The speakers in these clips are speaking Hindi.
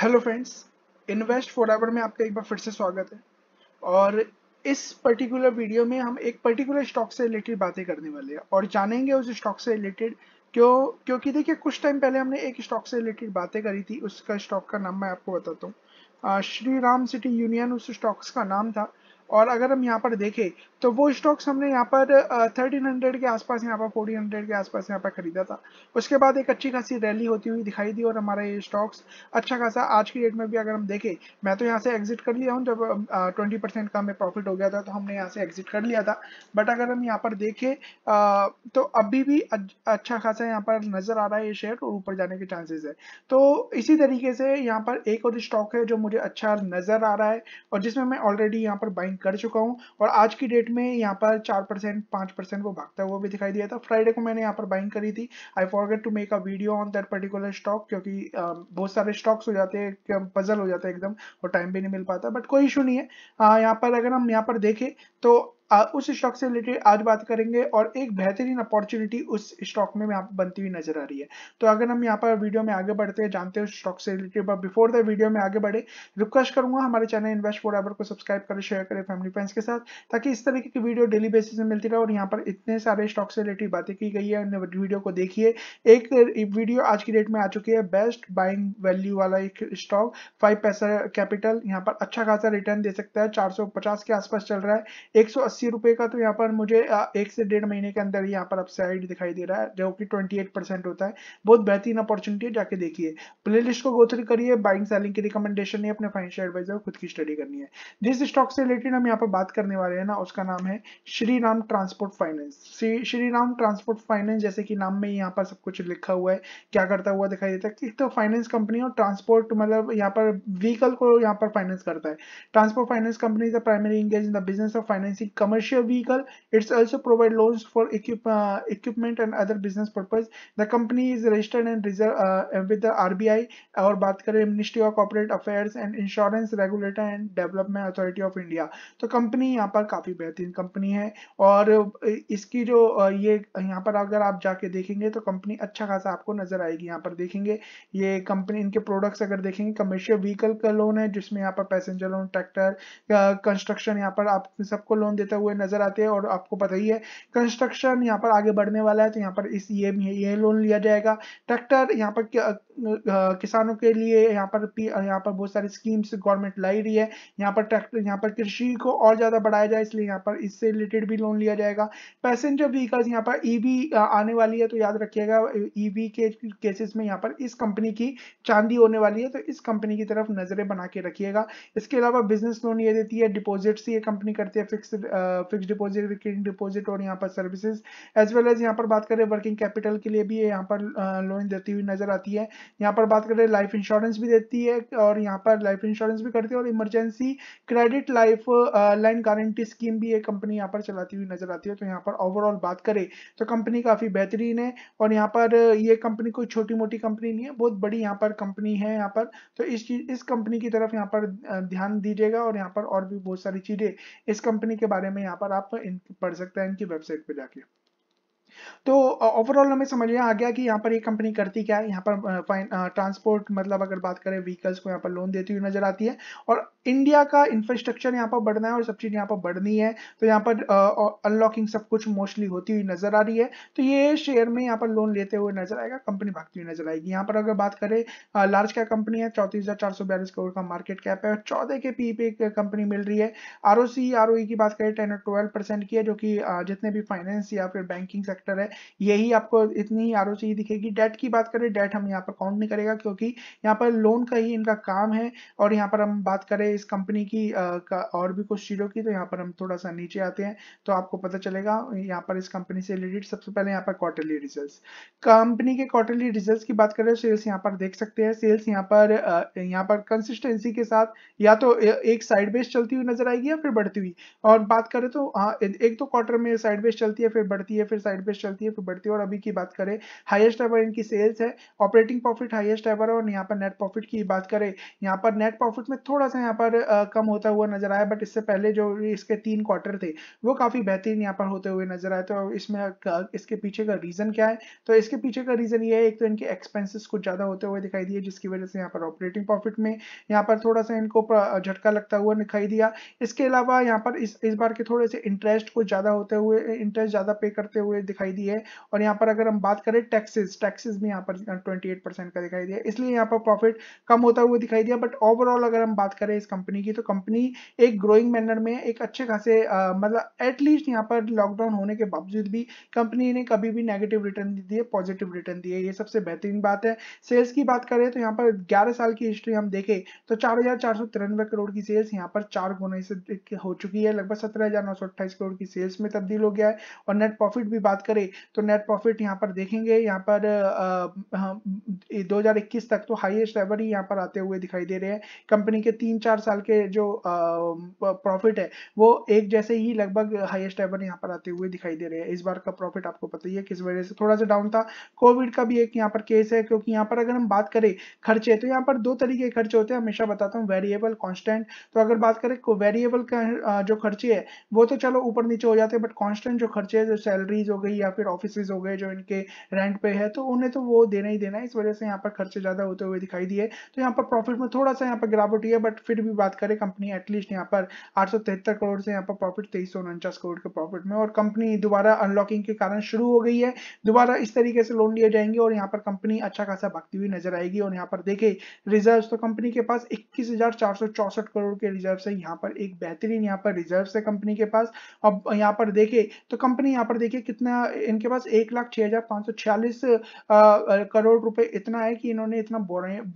हेलो फ्रेंड्स इन्वेस्ट फॉर में आपका एक बार फिर से स्वागत है और इस पर्टिकुलर वीडियो में हम एक पर्टिकुलर स्टॉक से रिलेटेड बातें करने वाले हैं और जानेंगे उस स्टॉक से रिलेटेड क्यों क्योंकि देखिए कुछ टाइम पहले हमने एक स्टॉक से रिलेटेड बातें करी थी उसका स्टॉक का नाम मैं आपको बताता हूँ श्री राम सिटी यूनियन उस स्टॉक्स का नाम था और अगर हम यहाँ पर देखें तो वो स्टॉक्स हमने यहाँ पर थर्टीन हंड्रेड के आसपास यहाँ पर फोर्टीन हंड्रेड के आसपास यहाँ पर खरीदा था उसके बाद एक अच्छी खासी रैली होती हुई दिखाई दी और हमारा ये स्टॉक्स अच्छा खासा आज की डेट में भी अगर हम देखें मैं तो यहाँ से एग्जिट कर लिया हूँ जब ट्वेंटी परसेंट का हमें प्रॉफिट हो गया था तो हमने यहाँ से एग्जिट कर लिया था बट अगर हम यहाँ पर देखें तो अभी भी अच्छा खासा यहाँ पर नजर आ रहा है ये शेयर और ऊपर जाने के चांसेस है तो इसी तरीके से यहाँ पर एक और स्टॉक है जो मुझे अच्छा नजर आ रहा है और जिसमें मैं ऑलरेडी यहाँ पर बाइंग ज्वाइन कर चुका हूँ और आज की डेट में यहाँ पर चार परसेंट पाँच परसेंट वो भागता हुआ भी दिखाई दिया था फ्राइडे को मैंने यहाँ पर बाइंग करी थी I forget to make a video on that particular stock क्योंकि बहुत सारे स्टॉक्स हो जाते हैं पजल हो जाता है एकदम और टाइम भी नहीं मिल पाता बट कोई इशू नहीं है हाँ, यहाँ पर अगर हम यहाँ पर देखें तो उस स्टॉक से रिलेटेड आज बात करेंगे और एक बेहतरीन अपॉर्चुनिटी उस स्टॉक में यहाँ बनती हुई नजर आ रही है तो अगर हम यहाँ पर वीडियो में आगे बढ़ते हैं जानते हैं स्टॉक से related but before the video में आगे बढ़े रिक्वेस्ट करूंगा हमारे चैनल इन्वेस्ट फॉर एवर को सब्सक्राइब करें शेयर करें फैमिली फ्रेंड्स के साथ ताकि इस तरीके की वीडियो डेली बेसिस में मिलती रहे और यहाँ पर इतने सारे स्टॉक से रिलेटेड बातें की गई है वीडियो को देखिए एक वीडियो आज की डेट में आ चुकी है बेस्ट बाइंग वैल्यू वाला एक स्टॉक फाइव पैसा कैपिटल यहाँ पर अच्छा खासा रिटर्न दे सकता है चार के आसपास चल रहा है एक अस्सी रुपए का तो यहाँ पर मुझे एक से डेढ़ महीने के अंदर यहाँ पर अपसाइड दिखाई दे रहा है जो कि 28 परसेंट होता है बहुत बेहतरीन अपॉर्चुनिटी है जाके देखिए प्लेलिस्ट को गोथ्री करिए बाइंग सेलिंग की रिकमेंडेशन नहीं अपने फाइनेंशियल एडवाइजर को खुद की स्टडी करनी है जिस स्टॉक से रिलेटेड हम यहाँ पर बात करने वाले हैं ना उसका नाम है Shri Ram Transport Finance Shri Ram Transport Finance जैसे कि नाम में यहाँ पर सब कुछ लिखा हुआ है क्या करता हुआ दिखाई देता है तो फाइनेंस कंपनी और ट्रांसपोर्ट मतलब यहाँ पर व्हीकल को यहाँ पर फाइनेंस करता है transport finance company primary engage in the business of financing commercial vehicle. It's also provide loans for equip, uh, equipment and other business purpose. The company is registered and reserve, uh, with the RBI और बात करें ministry of corporate affairs and insurance regulator and development authority of India तो कंपनी यहाँ पर काफ़ी बेहतरीन कंपनी है और इसकी जो ये यहाँ पर अगर आप जाके देखेंगे तो कंपनी अच्छा खासा आपको नजर आएगी यहाँ पर देखेंगे ये कंपनी इनके प्रोडक्ट्स अगर देखेंगे कमर्शियल व्हीकल का लोन है जिसमें यहाँ पर पैसेंजर लोन ट्रैक्टर कंस्ट्रक्शन यहाँ पर आप सबको लोन देता है गिरते हुए नजर आते हैं और आपको पता ही है कंस्ट्रक्शन यहाँ पर आगे बढ़ने वाला है तो यहाँ पर इस ये ये लोन लिया जाएगा ट्रैक्टर यहाँ पर किसानों के लिए यहाँ पर यहाँ पर बहुत सारी स्कीम्स गवर्नमेंट लाई रही है यहाँ पर ट्रैक्टर यहाँ पर कृषि को और ज़्यादा बढ़ाया जाए इसलिए यहाँ पर इससे रिलेटेड भी लोन लिया जाएगा पैसेंजर व्हीकल्स यहाँ पर ई e आने वाली है तो याद रखिएगा ई e के केसेस में यहाँ पर इस कंपनी की चांदी होने वाली है तो इस कंपनी की तरफ नज़रें बना के रखिएगा इसके अलावा बिजनेस लोन ये देती है डिपोजिट ये कंपनी करती है fix fix deposit recurring deposit और यहाँ पर सर्विसेज एज वेल एज यहाँ पर बात करें वर्किंग कैपिटल के लिए भी यहाँ पर लोन देती हुई नजर आती है यहाँ पर बात करें लाइफ इंश्योरेंस भी देती है और यहाँ पर लाइफ इंश्योरेंस भी करती है और emergency credit life line guarantee scheme भी ये कंपनी यहाँ पर चलाती हुई नजर आती है तो यहाँ पर ओवरऑल बात करें तो कंपनी काफ़ी बेहतरीन है और यहाँ पर ये कंपनी कोई छोटी मोटी कंपनी नहीं है बहुत बड़ी यहाँ पर कंपनी है यहाँ पर तो इस चीज इस कंपनी की तरफ यहाँ पर ध्यान दीजिएगा और यहाँ पर और भी बहुत सारी चीज़ें इस कंपनी के बारे में यहाँ पर आप पढ़ सकते हैं इनकी वेबसाइट पर जाके तो ओवरऑल हमें समझ में आ गया कि यहाँ पर ये कंपनी करती क्या है यहाँ पर ट्रांसपोर्ट मतलब अगर बात करें व्हीकल्स को यहाँ पर लोन देती हुई नजर आती है और इंडिया का इंफ्रास्ट्रक्चर यहाँ पर बढ़ना है और सब चीज़ यहाँ पर बढ़नी है तो यहाँ पर अनलॉकिंग सब कुछ मोस्टली होती हुई नजर आ रही है तो ये शेयर में यहाँ पर लोन लेते हुए नजर आएगा कंपनी भागती हुई नजर आएगी यहाँ पर अगर बात करें लार्ज क्या कंपनी है चौंतीस करोड़ का मार्केट कैप है चौदह के पी पे कंपनी मिल रही है आर ओ e की बात करें टेन और ट्वेल्व की है जो कि जितने भी फाइनेंस या फिर बैंकिंग सेक्टर फैक्टर है यही आपको इतनी ही आर दिखेगी डेट की बात करें डेट हम यहाँ पर काउंट नहीं करेगा क्योंकि यहाँ पर लोन का ही इनका काम है और यहाँ पर हम बात करें इस कंपनी की आ, का और भी कुछ चीज़ों की तो यहाँ पर हम थोड़ा सा नीचे आते हैं तो आपको पता चलेगा यहाँ पर इस कंपनी से रिलेटेड सबसे पहले यहाँ पर क्वार्टरली रिजल्ट कंपनी के क्वार्टरली रिजल्ट की बात करें सेल्स यहाँ पर देख सकते हैं सेल्स यहाँ पर यहाँ पर कंसिस्टेंसी के साथ या तो एक साइड बेस चलती हुई नजर आएगी या फिर बढ़ती हुई और बात करें तो हाँ, एक तो क्वार्टर में साइड बेस चलती है फिर बढ़ती है फिर साइड बेस पे चलती है फिर बढ़ती है और अभी की बात करें हाईएस्ट एवर इनकी सेल्स है ऑपरेटिंग प्रॉफिट हाईएस्ट एवर और यहाँ पर नेट प्रॉफिट की बात करें यहाँ पर नेट प्रॉफिट में थोड़ा सा यहाँ पर आ, कम होता हुआ नजर आया बट इससे पहले जो इसके तीन क्वार्टर थे वो काफी बेहतरीन यहाँ पर होते हुए नजर आए तो इसमें इसके पीछे का रीजन क्या है तो इसके पीछे का रीजन ये है एक तो इनके एक्सपेंसिस कुछ ज्यादा होते हुए दिखाई दिए जिसकी वजह से यहाँ पर ऑपरेटिंग प्रॉफिट में यहाँ पर थोड़ा सा इनको झटका लगता हुआ दिखाई दिया इसके अलावा यहाँ पर इस इस बार के थोड़े से इंटरेस्ट कुछ ज्यादा होते हुए इंटरेस्ट ज्यादा पे करते हुए दिखाई दिखाई दी है और यहाँ पर अगर हम बात करें टैक्सेस टैक्सेस भी यहाँ पर 28 परसेंट का दिखाई दिया इसलिए यहाँ पर प्रॉफिट कम होता हुआ दिखाई दिया बट ओवरऑल अगर हम बात करें इस कंपनी की तो कंपनी एक ग्रोइंग मैनर में एक अच्छे खासे मतलब एटलीस्ट यहाँ पर लॉकडाउन होने के बावजूद भी कंपनी ने कभी भी नेगेटिव रिटर्न दिए पॉजिटिव रिटर्न दिए ये सबसे बेहतरीन बात है सेल्स की बात करें तो यहाँ पर ग्यारह साल की हिस्ट्री हम देखें तो चार करोड़ की सेल्स यहाँ पर चार गुना से हो चुकी है लगभग सत्रह करोड़ की सेल्स में तब्दील हो गया है और नेट प्रॉफिट भी बात करें करें तो नेट प्रॉफिट यहाँ पर देखेंगे यहाँ पर दो हजार इक्कीस तक तो हाईएस्ट एवर ही यहाँ पर आते हुए दिखाई दे रहे हैं कंपनी के तीन चार साल के जो प्रॉफिट है वो एक जैसे ही लगभग हाईएस्ट एवर यहाँ पर आते हुए दिखाई दे रहे हैं इस बार का प्रॉफिट आपको पता ही है किस वजह से थोड़ा सा डाउन था कोविड का भी एक यहाँ पर केस है क्योंकि यहाँ पर अगर हम बात करें खर्चे तो यहाँ पर दो तरीके के खर्चे होते हैं हमेशा बताता हूँ वेरिएबल कॉन्स्टेंट तो अगर बात करें वेरिएबल का जो खर्चे है वो तो चलो ऊपर नीचे हो जाते हैं बट कॉन्स्टेंट जो खर्चे है जो सैलरीज हो गई या फिर ऑफिस हो गए जो इनके रेंट पे है तो उन्हें तो वो देना ही देना है इस वजह से यहाँ पर खर्चे ज़्यादा होते हुए दिखाई दिए तो यहाँ पर प्रॉफिट में थोड़ा सा यहाँ पर गिरावट है बट फिर भी बात करें कंपनी एटलीस्ट यहाँ पर आठ करोड़ से यहाँ पर प्रॉफिट तेईस करोड़ के प्रॉफिट में और कंपनी दोबारा अनलॉकिंग के कारण शुरू हो गई है दोबारा इस तरीके से लोन लिए जाएंगे और यहाँ पर कंपनी अच्छा खासा भगती हुई नजर आएगी और यहाँ पर देखे रिजर्व तो कंपनी के पास इक्कीस करोड़ के रिजर्व है यहाँ पर एक बेहतरीन यहाँ पर रिजर्व है कंपनी के पास अब यहाँ पर देखे तो कंपनी यहाँ पर देखे कितना इनके पास एक लाख छह हजार पांच सौ छियालीस करोड़ रुपए इतना है कि इन्होंने इतना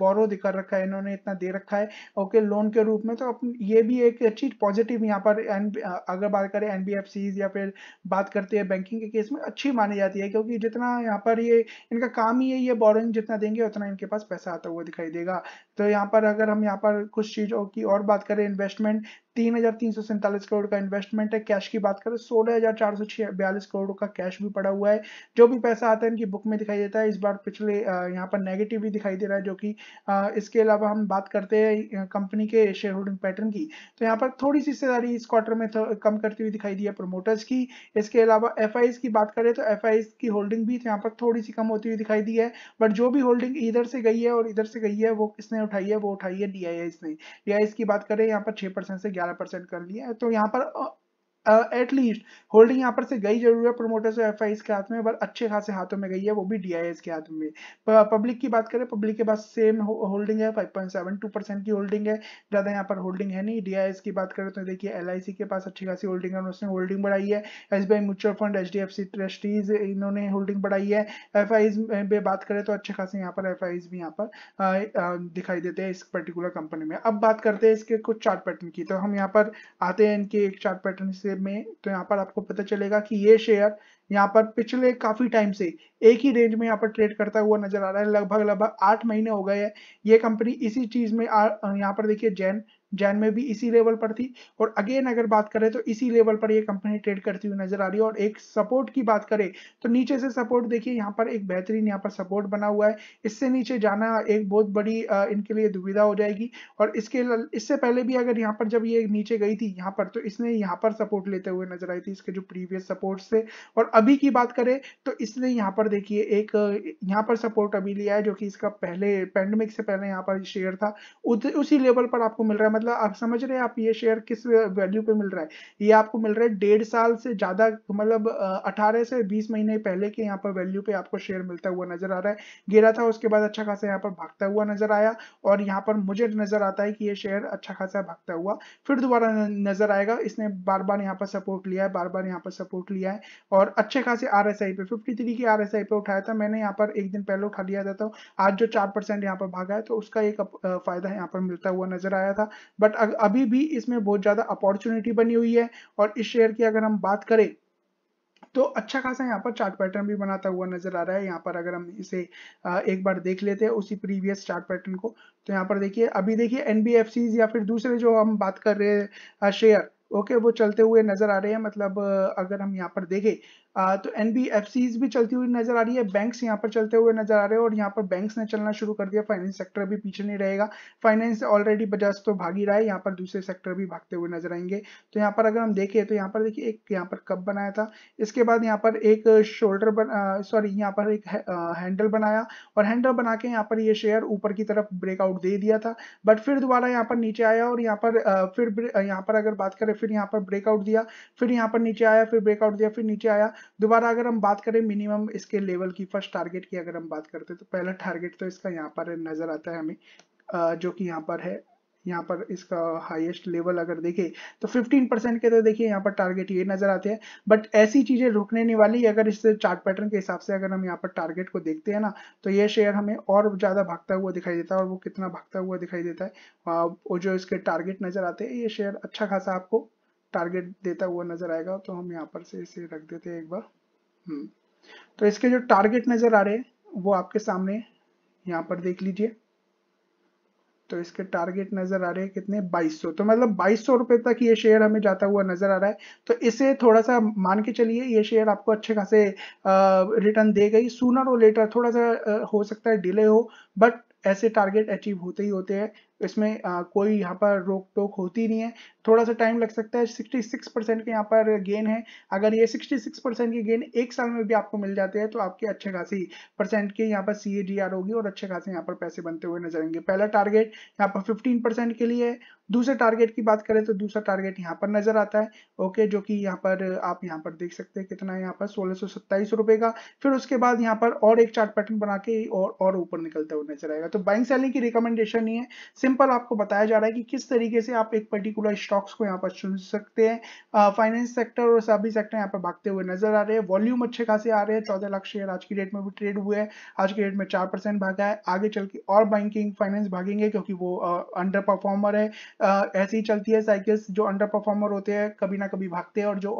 बोरो दिखा रखा है इन्होंने इतना दे रखा है ओके लोन के रूप में तो ये भी एक अच्छी पॉजिटिव यहाँ पर अगर बात करें एनबीएफसी या फिर बात करते हैं बैंकिंग के केस में अच्छी मानी जाती है क्योंकि जितना यहाँ पर ये इनका काम ही है ये बोरोइंग जितना देंगे उतना इनके पास पैसा आता हुआ दिखाई देगा तो यहाँ पर अगर हम यहाँ पर कुछ चीजों की और बात करें इन्वेस्टमेंट तीन हजार तीन सौ सैंतालीस करोड़ का इन्वेस्टमेंट है कैश की बात करें सोलह हजार चार सौ बयालीस करोड़ का कैश भी पड़ा हुआ है जो भी पैसा आता है इनकी बुक में दिखाई देता है इस बार पिछले यहाँ पर नेगेटिव भी दिखाई दे रहा है जो कि इसके अलावा हम बात करते हैं कंपनी के शेयर होल्डिंग पैटर्न की तो यहाँ पर थोड़ी सी हिस्सेदारी इस क्वार्टर में कम करती हुई दिखाई दी है प्रोमोटर्स की इसके अलावा एफ की बात करें तो एफ की होल्डिंग भी यहाँ पर थोड़ी सी कम होती हुई दिखाई दी है बट जो भी होल्डिंग इधर से गई है और इधर से गई है वो किसने उठाई है वो उठाई है डी ने डी की बात करें यहाँ पर छह से ग्यारह ग्यारह परसेंट कर लिया है तो यहाँ पर एटलीस्ट होल्डिंग यहाँ पर से गई जरूर है प्रोमोटर्स और एफ के हाथ में पर अच्छे खासे हाथों में गई है वो भी डी के हाथ में पब्लिक की बात करें पब्लिक के पास सेम होल्डिंग है 5.72 परसेंट की होल्डिंग है ज़्यादा यहाँ पर होल्डिंग है नहीं डी की बात करें तो देखिए एल के पास अच्छी खासी होल्डिंग है उसने होल्डिंग बढ़ाई है S mutual fund H trustees इन्होंने होल्डिंग बढ़ाई है एफ आई बात करें तो अच्छे खासे यहाँ पर एफ भी यहाँ पर दिखाई देते हैं इस पर्टिकुलर कंपनी में अब बात करते हैं इसके कुछ चार्ट पैटर्न की तो हम यहाँ पर आते हैं इनके एक चार्ट पैटर्न से में तो यहाँ पर आपको पता चलेगा कि ये शेयर यहाँ पर पिछले काफी टाइम से एक ही रेंज में यहाँ पर ट्रेड करता हुआ नजर आ रहा है लगभग लगभग आठ महीने हो गए हैं ये कंपनी इसी चीज में यहाँ पर देखिए जैन जैन में भी इसी लेवल पर थी और अगेन अगर बात करें तो इसी लेवल पर ये कंपनी ट्रेड करती हुई नजर आ रही है और एक सपोर्ट की बात करें तो नीचे से सपोर्ट देखिए यहाँ पर एक बेहतरीन यहाँ पर सपोर्ट बना हुआ है इससे नीचे जाना एक बहुत बड़ी इनके लिए दुविधा हो जाएगी और इसके इससे पहले भी अगर यहाँ पर जब ये नीचे गई थी यहाँ पर तो इसने यहाँ पर सपोर्ट लेते हुए नजर आई थी इसके जो प्रीवियस सपोर्ट थे और अभी की बात करें तो इसने यहाँ पर देखिए एक यहाँ पर सपोर्ट अभी लिया है जो कि इसका पहले पेंडेमिक से पहले यहाँ पर शेयर था उसी लेवल पर आपको मिल रहा है मतलब आप समझ रहे हैं आप ये शेयर किस वैल्यू पे मिल रहा है ये आपको मिल रहा है डेढ़ साल से ज़्यादा मतलब 18 से 20 महीने पहले के यहाँ पर वैल्यू पे आपको शेयर मिलता हुआ नजर आ रहा है गिरा था उसके बाद अच्छा खासा यहाँ पर भागता हुआ नजर आया और यहाँ पर मुझे नजर आता है कि ये शेयर अच्छा खासा भागता हुआ फिर दोबारा नजर आएगा इसने बार बार यहाँ पर सपोर्ट लिया है बार बार यहाँ पर सपोर्ट लिया है और अच्छे खासे आर एस आई पे फिफ्टी थ्री के आर एस आई पे उठाया था मैंने यहाँ पर एक दिन पहले उठा लिया था तो आज जो चार परसेंट यहाँ पर भागा है तो उसका एक फायदा यहाँ पर मिलता हुआ नजर आया था बट अभी भी इसमें बहुत ज़्यादा अपॉर्चुनिटी बनी हुई है और इस शेयर की अगर हम बात करें तो अच्छा खासा यहाँ पर चार्ट पैटर्न भी बनाता हुआ नजर आ रहा है यहाँ पर अगर हम इसे एक बार देख लेते हैं उसी प्रीवियस चार्ट पैटर्न को तो यहाँ पर देखिए अभी देखिए एनबीएफसी या फिर दूसरे जो हम बात कर रहे हैं शेयर ओके okay, वो चलते हुए नजर आ रहे हैं मतलब अगर हम यहाँ पर देखें तो एन भी चलती हुई नजर आ रही है बैंक्स यहाँ पर चलते हुए नजर आ रहे हैं और यहाँ पर बैंक्स ने चलना शुरू कर दिया फाइनेंस सेक्टर भी पीछे नहीं रहेगा फाइनेंस ऑलरेडी बजाज तो भागी रहा है यहाँ पर दूसरे सेक्टर भी भागते हुए नजर आएंगे तो यहाँ पर अगर हम देखें तो यहाँ पर देखिए एक यहाँ पर कप बनाया था इसके बाद यहाँ पर एक शोल्डर सॉरी यहाँ पर एक हैंडल बनाया और हैंडल बना के यहाँ पर ये शेयर ऊपर की तरफ ब्रेकआउट दे दिया था बट फिर दोबारा यहाँ पर नीचे आया और यहाँ पर फिर यहाँ पर अगर बात करें फिर यहाँ पर ब्रेकआउट दिया फिर यहाँ पर नीचे आया फिर ब्रेकआउट दिया फिर नीचे आया दोबारा अगर हम बात करें मिनिमम इसके लेवल की फर्स्ट टारगेट की अगर हम बात करते हैं तो पहला टारगेट तो इसका यहाँ पर नज़र आता है हमें जो कि यहाँ पर है यहाँ पर इसका हाईएस्ट लेवल अगर देखे तो 15 परसेंट के तो देखिए यहाँ पर टारगेट ये नजर आते हैं बट ऐसी चीजें रुकने नहीं वाली अगर इस चार्ट पैटर्न के हिसाब से अगर हम यहाँ पर टारगेट को देखते हैं ना तो ये शेयर हमें और ज्यादा भागता हुआ दिखाई देता है और वो कितना भागता हुआ दिखाई देता है वो जो इसके टारगेट नजर आते हैं ये शेयर अच्छा खासा आपको टारगेट देता हुआ नजर आएगा तो हम यहाँ पर से इसे रख देते हैं एक बार हम्म। तो इसके जो टारगेट नजर आ रहे हैं वो आपके सामने यहाँ पर देख लीजिए तो इसके टारगेट नजर आ रहे हैं कितने 2200 तो मतलब बाईस सौ रुपए तक ये शेयर हमें जाता हुआ नजर आ रहा है तो इसे थोड़ा सा मान के चलिए ये शेयर आपको अच्छे खासे रिटर्न दे गई सूनर और लेटर थोड़ा सा हो सकता है डिले हो बट ऐसे टारगेट अचीव होते ही होते हैं इसमें आ, कोई यहाँ पर रोक टोक होती नहीं है थोड़ा सा टाइम लग सकता है 66 परसेंट के यहाँ पर गेन है अगर ये 66 परसेंट की गेन एक साल में भी आपको मिल जाते हैं तो आपके अच्छे खासी परसेंट के यहाँ पर सी होगी और अच्छे खासे यहाँ पर पैसे बनते हुए नजर आएंगे पहला टारगेट यहाँ पर फिफ्टीन के लिए दूसरे टारगेट की बात करें तो दूसरा टारगेट यहाँ पर नजर आता है ओके जो कि यहाँ पर आप यहाँ पर देख सकते हैं कितना है यहाँ पर सोलह रुपए का फिर उसके बाद यहाँ पर और एक चार्ट पैटर्न बना के और और ऊपर निकलता हुआ नजर आएगा तो बाइंग सेलिंग की रिकमेंडेशन नहीं है सिंपल आपको बताया जा रहा है कि किस तरीके से आप एक पर्टिकुलर स्टॉक्स को यहाँ पर चुन सकते हैं फाइनेंस सेक्टर और सभी सेक्टर यहाँ पर भागते हुए नजर आ रहे हैं वॉल्यूम अच्छे खासे आ रहे हैं चौदह लाख शेयर आज की डेट में भी ट्रेड हुए हैं आज की डेट में चार परसेंट भागा है आगे चल के और बैंकिंग फाइनेंस भागेंगे क्योंकि वो अंडर परफॉर्मर है ऐसे ही चलती है साइकिल्स जो अंडर परफॉर्मर होते हैं कभी ना कभी भागते हैं और जो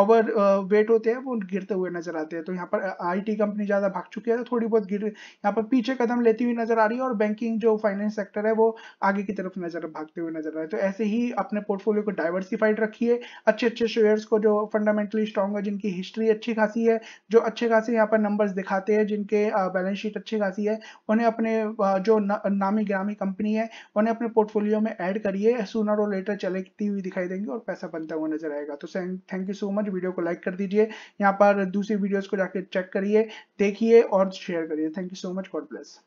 ओवर वेट होते हैं वो गिरते हुए नजर आते हैं तो यहाँ पर आईटी कंपनी ज़्यादा भाग चुकी है तो थोड़ी बहुत गिर यहाँ पर पीछे कदम लेती हुई नजर आ रही है और बैंकिंग जो फाइनेंस सेक्टर है वो आगे की तरफ नजर भागते हुए नजर आ रहे हैं तो ऐसे ही अपने पोर्टफोलियो को डाइवर्सिफाइड रखिए अच्छे अच्छे शेयर्स को जो फंडामेंटली स्ट्रॉन्ग है जिनकी हिस्ट्री अच्छी खासी है जो अच्छे खासे यहाँ पर नंबर्स दिखाते हैं जिनके बैलेंस शीट अच्छी खासी है उन्हें अपने जो नामी ग्रामी कंपनी है उन्हें अपने पोर्टफोलियो में कर पर ये सुनर और लेटर चलती हुई दिखाई देंगी और पैसा बनता हुआ नजर आएगा तो thank you so much video को लाइक कर दीजिए यहाँ पर दूसरी वीडियोस को जाकर चेक करिए देखिए और शेयर करिए thank you so much God bless